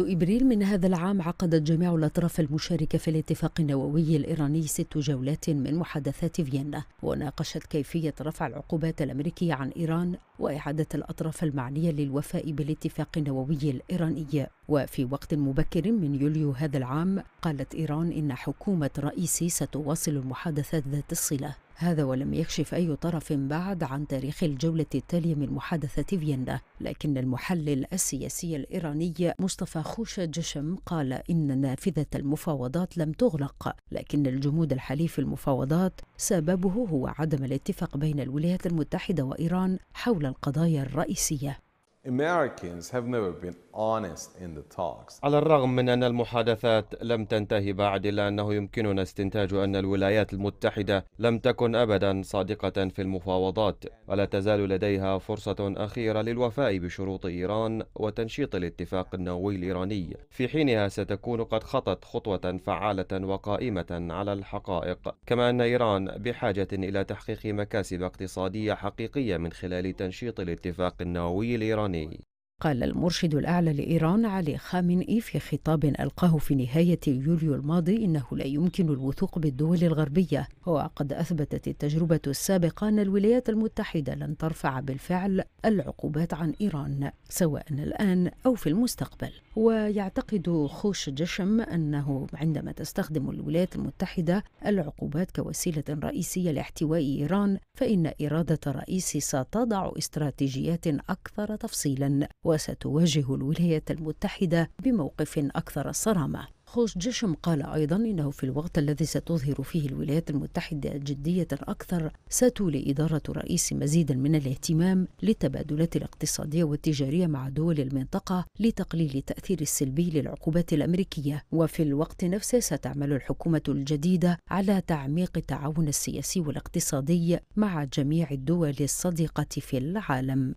منذ إبريل من هذا العام عقدت جميع الأطراف المشاركة في الاتفاق النووي الإيراني ست جولات من محادثات فيينا وناقشت كيفية رفع العقوبات الأمريكية عن إيران وإعادة الأطراف المعنية للوفاء بالاتفاق النووي الإيراني وفي وقت مبكر من يوليو هذا العام قالت إيران إن حكومة رئيسي ستواصل المحادثات ذات الصلة هذا ولم يكشف أي طرف بعد عن تاريخ الجولة التالية من محادثة فيينا لكن المحلل السياسي الإيراني مصطفى خوشة جشم قال إن نافذة المفاوضات لم تغلق لكن الجمود الحالي في المفاوضات سببه هو عدم الاتفاق بين الولايات المتحدة وإيران حول القضايا الرئيسيه Americans have never been honest in the talks. على الرغم من أن المحادثات لم تنتهي بعد إلا أنه يمكننا استنتاج أن الولايات المتحدة لم تكن أبدا صادقة في المفاوضات ولا تزال لديها فرصة أخيرة للوفاء بشروط إيران وتنشيط الاتفاق النووي الإيراني في حينها ستكون قد خطت خطوة فعالة وقائمة على الحقائق كما أن إيران بحاجة إلى تحقيق مكاسب اقتصادية حقيقية من خلال تنشيط الاتفاق النووي الإيراني নেই قال المرشد الأعلى لإيران علي خامنئي في خطاب ألقاه في نهاية يوليو الماضي إنه لا يمكن الوثوق بالدول الغربية وقد أثبتت التجربة السابقة أن الولايات المتحدة لن ترفع بالفعل العقوبات عن إيران سواء الآن أو في المستقبل ويعتقد خوش جشم أنه عندما تستخدم الولايات المتحدة العقوبات كوسيلة رئيسية لاحتواء إيران فإن إرادة الرئيس ستضع استراتيجيات أكثر تفصيلا وستواجه الولايات المتحدة بموقف أكثر صرامة خوش جشم قال أيضا إنه في الوقت الذي ستظهر فيه الولايات المتحدة جدية أكثر ستولي إدارة الرئيس مزيدا من الاهتمام للتبادلات الاقتصادية والتجارية مع دول المنطقة لتقليل التأثير السلبي للعقوبات الأمريكية وفي الوقت نفسه ستعمل الحكومة الجديدة على تعميق التعاون السياسي والاقتصادي مع جميع الدول الصديقة في العالم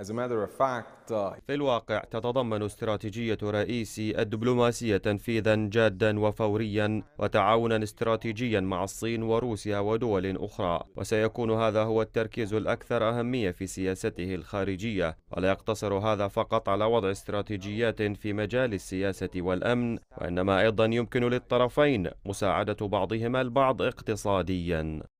Uh, في الواقع تتضمن استراتيجية رئيسي الدبلوماسية تنفيذا جادا وفوريا وتعاونا استراتيجيا مع الصين وروسيا ودول أخرى وسيكون هذا هو التركيز الأكثر أهمية في سياسته الخارجية ولا يقتصر هذا فقط على وضع استراتيجيات في مجال السياسة والأمن وإنما أيضا يمكن للطرفين مساعدة بعضهما البعض اقتصاديا